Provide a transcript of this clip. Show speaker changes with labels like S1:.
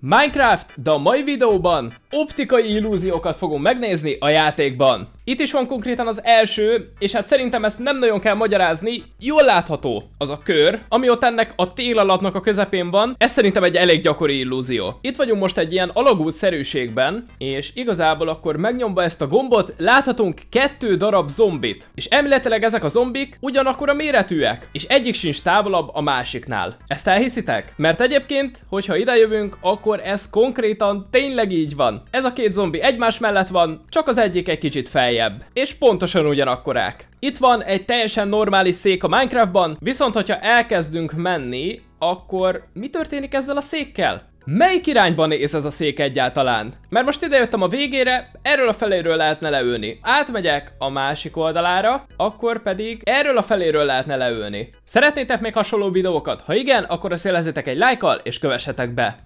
S1: Minecraft, de a mai videóban optikai illúziókat fogunk megnézni a játékban. Itt is van konkrétan az első, és hát szerintem ezt nem nagyon kell magyarázni, jól látható az a kör, ami ott ennek a télalatnak a közepén van, ez szerintem egy elég gyakori illúzió. Itt vagyunk most egy ilyen alagút szerűségben, és igazából akkor megnyomva ezt a gombot, láthatunk kettő darab zombit. És emléletileg ezek a zombik ugyanakkor a méretűek, és egyik sincs távolabb a másiknál. Ezt elhiszitek? Mert egyébként, hogyha idejövünk, akkor ez konkrétan tényleg így van. Ez a két zombi egymás mellett van, csak az egyik egy kicsit feljebb lejjebb. És pontosan ugyanakkorák. Itt van egy teljesen normális szék a Minecraftban, viszont hogyha elkezdünk menni, akkor mi történik ezzel a székkel? Melyik irányban néz ez a szék egyáltalán? Mert most idejöttem a végére, erről a feléről lehetne leülni. Átmegyek a másik oldalára, akkor pedig erről a feléről lehetne leülni. Szeretnétek még hasonló videókat? Ha igen, akkor azt egy lájkkal, és kövessetek be.